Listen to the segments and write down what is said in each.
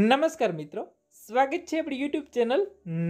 નમસ્કાર મિત્રો સ્વાગત છે આપણી યુટ્યુબ ચેનલ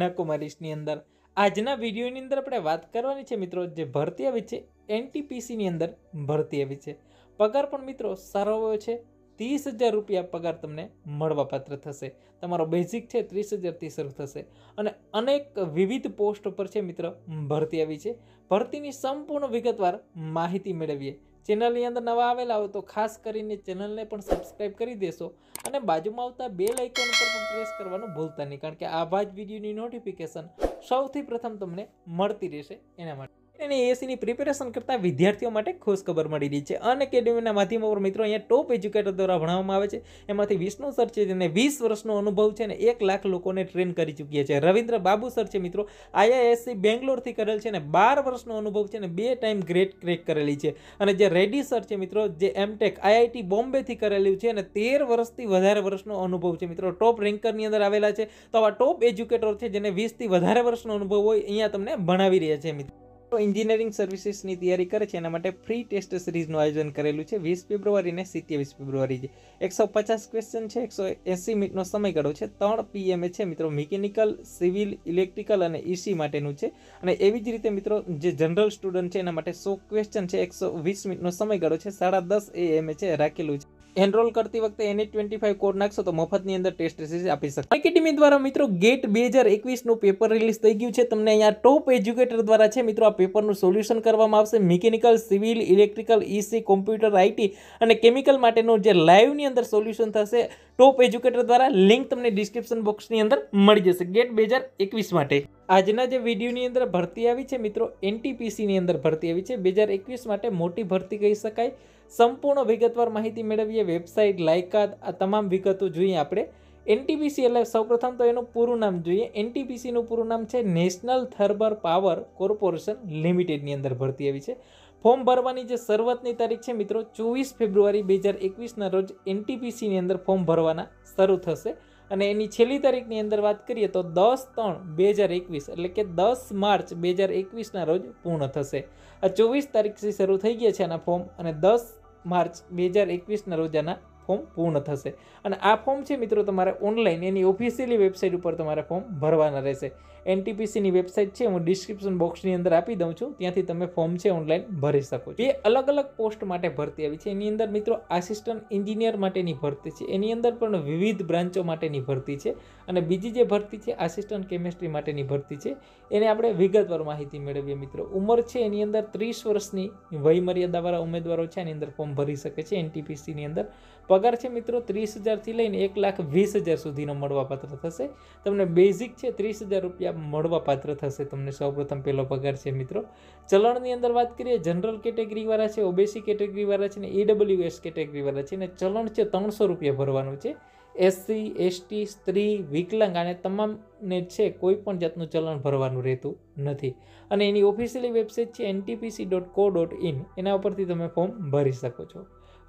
નકુમારીશની અંદર આજના વિડીયોની અંદર આપણે વાત કરવાની છે મિત્રો જે ભરતી આવી છે એનટીપીસીની અંદર ભરતી આવી છે પગાર પણ મિત્રો સારો આવ્યો છે ત્રીસ હજાર રૂપિયા પગાર તમને મળવાપાત્ર થશે તમારો બેઝિક છે ત્રીસ હજારથી શરૂ થશે અને અનેક વિવિધ પોસ્ટ ઉપર છે મિત્રો ભરતી આવી છે ભરતીની સંપૂર્ણ વિગતવાર માહિતી મેળવીએ ચેનલની અંદર નવા આવેલા હોય તો ખાસ કરીને ચેનલને પણ સબસ્ક્રાઈબ કરી દેશો અને બાજુમાં આવતા બે લાઇકન પર પણ પ્રેસ કરવાનું ભૂલતા નહીં કારણ કે આવા જ વિડીયોની નોટિફિકેશન સૌથી પ્રથમ તમને મળતી રહેશે એના માટે એની એસીની પ્રિપેરેશન કરતા વિદ્યાર્થીઓ માટે ખુશખબર મળી રહી છે અન એકેડેમીના માધ્યમો પર મિત્રો અહીંયા ટોપ એજ્યુકેટર દ્વારા ભણાવવામાં આવે છે એમાંથી વિષ્ણુ સર છે જેને વીસ વર્ષનો અનુભવ છે અને એક લાખ લોકોને ટ્રેન કરી ચૂક્યા છે રવિન્દ્ર બાબુ સર છે મિત્રો આઈઆઈએસસી બેંગ્લોરથી કરેલ છે અને બાર વર્ષનો અનુભવ છે અને બે ટાઈમ ગ્રેટ ક્રેક કરેલી છે અને જે રેડી સર છે મિત્રો જે એમટેક આઈઆઈટી બોમ્બેથી કરેલું છે અને તેર વર્ષથી વધારે વર્ષનો અનુભવ છે મિત્રો ટોપ રેન્કરની અંદર આવેલા છે તો આવા ટોપ એજ્યુકેટર છે જેને વીસથી વધારે વર્ષનો અનુભવ હોય અહીંયા તમને ભણાવી રહ્યા છે મિત્રો એન્જિનિયરિંગ સર્વિસીસની તૈયારી કરે છે એના માટે ફ્રી ટેસ્ટ સિરીઝનું આયોજન કરેલું છે વીસ ફેબ્રુઆરીને સિત્યાવીસ ફેબ્રુઆરી છે એકસો પચાસ ક્વેશ્ચન છે એકસો એંસી મિનિટનો સમયગાળો છે ત્રણ પીએમએ છે મિત્રો મિકેનિકલ સિવિલ ઇલેક્ટ્રિકલ અને ઇસી e માટેનું છે અને એવી જ રીતે મિત્રો જે જનરલ સ્ટુડન્ટ છે એના માટે સો ક્વેશ્ચન છે એકસો વીસ મિનિટનો સમયગાળો છે સાડા દસ એએમએ છે રાખેલું છે એનરોલ કરતી વખતે એને ટ્વેન્ટી ફાઈવ કોડ નાખશો તો મફતની અંદર ટેસ્ટ રેસીસ આપી શકશો એકેડેમી દ્વારા મિત્રો ગેટ બે હજાર એકવીસનું પેપર રિલીઝ થઈ ગયું છે તમને અહીંયા ટોપ એજ્યુકેટર દ્વારા છે મિત્રો આ પેપરનું સોલ્યુશન કરવામાં આવશે mechanical civil electrical EC computer IT અને કેમિકલ માટેનું જે લાઈવની અંદર સોલ્યુશન થશે ટોપ એજ્યુકેટર દ્વારા લિંક તમને ડિસ્ક્રિપ્શન બોક્સની અંદર મળી જશે ગેટ બે હજાર એકવીસ માટે આજના જે વિડીયોની અંદર ભરતી આવી છે મિત્રો એનટીપીસીની અંદર ભરતી આવી છે બે હજાર એકવીસ માટે મોટી ભરતી કહી શકાય સંપૂર્ણ વિગતવાર માહિતી મેળવીએ વેબસાઇટ લાયકાત આ તમામ વિગતો જોઈએ આપણે એનટીપીસી એટલે સૌપ્રથમ તો એનું પૂરું નામ જોઈએ એનટીપીસીનું પૂરું નામ છે નેશનલ થર્બર પાવર કોર્પોરેશન લિમિટેડની અંદર ભરતી આવી છે ફોર્મ ભરવાની જે શરૂઆતની તારીખ છે મિત્રો ચોવીસ ફેબ્રુઆરી બે હજાર એકવીસના રોજ એનટીપીસીની અંદર ફોર્મ ભરવાના શરૂ થશે અને એની છેલ્લી તારીખની અંદર વાત કરીએ તો દસ ત્રણ બે હજાર એકવીસ એટલે કે દસ માર્ચ બે હજાર એકવીસના રોજ પૂર્ણ થશે આ ચોવીસ તારીખથી શરૂ થઈ ગયા છે આના ફોર્મ અને દસ માર્ચ બે હજાર એકવીસના રોજ આના ફોર્મ પૂર્ણ થશે અને આ ફોર્મ છે મિત્રો તમારે ઓનલાઈન એની ઓફિશિયલી વેબસાઇટ ઉપર તમારે ફોર્મ ભરવાના રહેશે એનટીપીસીની વેબસાઇટ છે હું ડિસ્ક્રિપ્શન બોક્સની અંદર આપી દઉં છું ત્યાંથી તમે ફોર્મ છે ઓનલાઈન ભરી શકો છો બે અલગ અલગ પોસ્ટ માટે ભરતી આવી છે એની અંદર મિત્રો આસિસ્ટન્ટ એન્જિનિયર માટેની ભરતી છે એની અંદર પણ વિવિધ બ્રાન્ચો માટેની ભરતી છે અને બીજી જે ભરતી છે આસિસ્ટન્ટ કેમેસ્ટ્રી માટેની ભરતી છે એને આપણે વિગતવાર માહિતી મેળવીએ મિત્રો ઉંમર છે એની અંદર ત્રીસ વર્ષની વયમર્યાદાવાળા ઉમેદવારો છે એની અંદર ફોર્મ ભરી શકે છે એનટીપીસીની અંદર પગાર છે મિત્રો ત્રીસ હજારથી લઈને એક લાખ વીસ હજાર સુધીનો મળવાપાત્ર થશે તમને બેઝિક છે ત્રીસ હજાર રૂપિયા મળવાપાત્ર થશે તમને સૌપ્રથમ પહેલો પગાર છે મિત્રો ચલણની અંદર વાત કરીએ જનરલ કેટેગરીવાળા છે ઓબીસી કેટેગરીવાળા છે ને ઈડબ્લ્યુ એસ કેટેગરીવાળા છે ને ચલણ છે ત્રણસો રૂપિયા ભરવાનું છે એસસી એસટી સ્ત્રી વિકલાંગ અને તમામને છે કોઈ પણ જાતનું ચલણ ભરવાનું રહેતું નથી અને એની ઓફિશિયલી વેબસાઇટ છે NTPC dot co dot in એના ઉપરથી તમે ફોર્મ ભરી શકો છો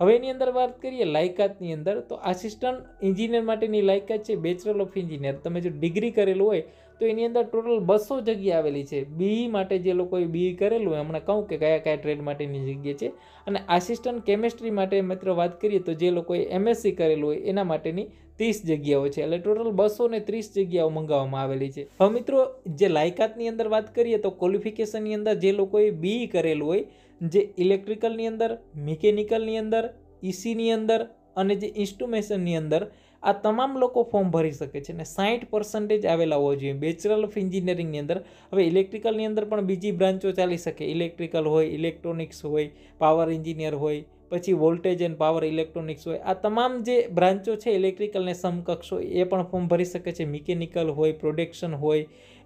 હવે એની અંદર વાત કરીએ લાયકાતની અંદર તો આસિસ્ટન્ટ એન્જિનિયર માટેની લાયકાત છે બેચરલ ઓફ એન્જિનિયર તમે જો ડિગ્રી કરેલું હોય તો એની અંદર ટોટલ બસો જગ્યા આવેલી છે બીઈ e માટે જે લોકોએ બીઈ e કરેલું હોય હમણાં કહું કે કયા કયા ટ્રેડ માટેની જગ્યા છે અને આસિસ્ટન્ટ કેમેસ્ટ્રી માટે મિત્ર વાત કરીએ તો જે લોકોએ એમએસસી કરેલું હોય એના માટેની ત્રીસ જગ્યાઓ છે એટલે ટોટલ બસો ને ત્રીસ જગ્યાઓ મંગાવવામાં આવેલી છે હવે મિત્રો જે લાયકાતની અંદર વાત કરીએ તો ક્વોલિફિકેશનની અંદર જે લોકોએ બીઈ e કરેલું હોય જે ઇલેક્ટ્રિકલની અંદર મિકેનિકલની અંદર ઇસીની e અંદર અને જે ઇન્સ્ટ્રુમેશનની અંદર આ તમામ લોકો ફોર્મ ભરી શકે છે અને સાઠ પર્સન્ટેજ આવેલા હોવા જોઈએ બેચરલ ઓફ એન્જિનિયરિંગની અંદર હવે ઇલેક્ટ્રિકલની અંદર પણ બીજી બ્રાન્ચો ચાલી શકે ઇલેક્ટ્રિકલ હોય ઇલેક્ટ્રોનિક્સ હોય પાવર એન્જિનિયર હોય પછી વોલ્ટેજ એન્ડ પાવર ઇલેક્ટ્રોનિક્સ હોય આ તમામ જે બ્રાન્ચો છે ઇલેક્ટ્રિકલને સમકક્ષ હોય એ પણ ફોર્મ ભરી શકે છે મિકેનિકલ હોય પ્રોડક્શન હોય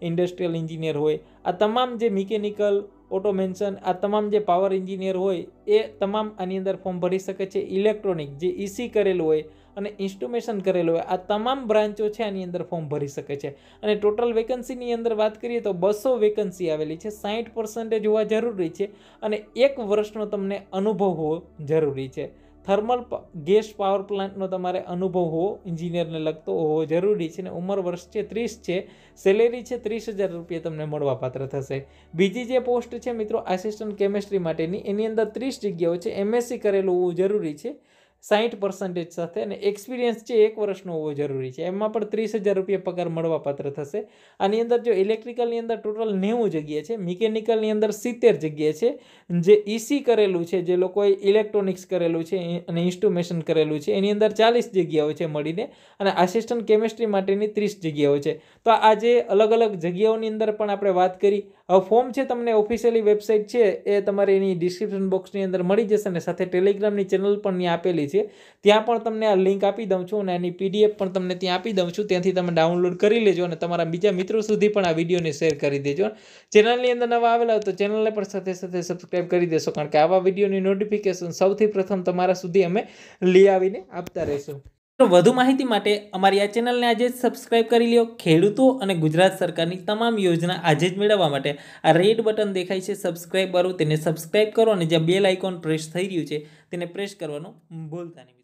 ઇન્ડસ્ટ્રીયલ એન્જિનિયર હોય આ તમામ જે મિકેનિકલ ઓટોમેન્શન આ તમામ જે પાવર એન્જિનિયર હોય એ તમામ આની અંદર ફોર્મ ભરી શકે છે ઇલેક્ટ્રોનિક જે ઈસી e કરેલું હોય અને ઇન્સ્ટોમેશન કરેલું હોય આ તમામ બ્રાન્ચો છે આની અંદર ફોર્મ ભરી શકે છે અને ટોટલ વેકન્સીની અંદર વાત કરીએ તો બસો વેકન્સી આવેલી છે સાહીઠ પર્સન્ટેજ હોવા જરૂરી છે અને એક વર્ષનો તમને અનુભવ હોવો જરૂરી છે થર્મલ ગેસ પાવર પ્લાન્ટનો તમારે અનુભવ હોવો એન્જિનિયરને લગતો હોવો જરૂરી છે અને ઉંમર વર્ષ છે ત્રીસ છે સેલેરી છે ત્રીસ હજાર રૂપિયા તમને મળવાપાત્ર થશે બીજી જે પોસ્ટ છે મિત્રો આસિસ્ટન્ટ કેમેસ્ટ્રી માટેની એની અંદર ત્રીસ જગ્યાઓ છે એમએસસી કરેલું હોવું જરૂરી છે સાહીઠ પર્સન્ટેજ સાથે અને એક્સપિરિયન્સ છે એક વર્ષનો હોવો જરૂરી છે એમાં પણ ત્રીસ હજાર રૂપિયા પગાર મળવાપાત્ર થશે આની અંદર જો ઇલેક્ટ્રિકલની અંદર ટોટલ નેવું જગ્યા છે મિકેનિકલની અંદર સિત્તેર જગ્યા છે જે ઈસી e કરેલું છે જે લોકોએ ઇલેક્ટ્રોનિક્સ કરેલું છે અને ઇન્સ્ટ્રુમેશન કરેલું છે એની અંદર ચાલીસ જગ્યાઓ છે મળીને અને આસિસ્ટન્ટ કેમિસ્ટ્રી માટેની ત્રીસ જગ્યાઓ છે તો આજે અલગ અલગ જગ્યાઓની અંદર પણ આપણે વાત કરી ફોર્મ છે તમને ઓફિશિયલી વેબસાઇટ છે એ તમારે એની ડિસ્ક્રિપ્શન બોક્સની અંદર મળી જશે અને સાથે ટેલિગ્રામની ચેનલ પણ ત્યાં આપેલી છે ત્યાં પણ તમને આ લિંક આપી દઉં છું અને એની પીડીએફ પણ તમને ત્યાં આપી દઉં છું ત્યાંથી તમે ડાઉનલોડ કરી લેજો અને તમારા બીજા મિત્રો સુધી પણ આ વિડીયોને શેર કરી દેજો ચેનલની અંદર નવા આવેલા હોય તો ચેનલને પણ સાથે સાથે સબસ્ક્રાઇબ કરી દેશો કારણ કે આવા વિડીયોની નોટિફિકેશન સૌથી પ્રથમ તમારા સુધી અમે લઈ આવીને આપતા રહીશું તો વધુ માહિતી માટે અમારી આ ચેનલને આજે જ સબસ્ક્રાઇબ કરી લ્યો ખેડૂતો અને ગુજરાત સરકારની તમામ યોજના આજે જ મેળવવા માટે આ રેડ બટન દેખાય છે સબસ્ક્રાઇબ કરો તેને સબસ્ક્રાઇબ કરો અને જ્યાં બેલ આઇકોન પ્રેસ થઈ રહ્યું છે તેને પ્રેસ કરવાનું ભૂલતા નહીં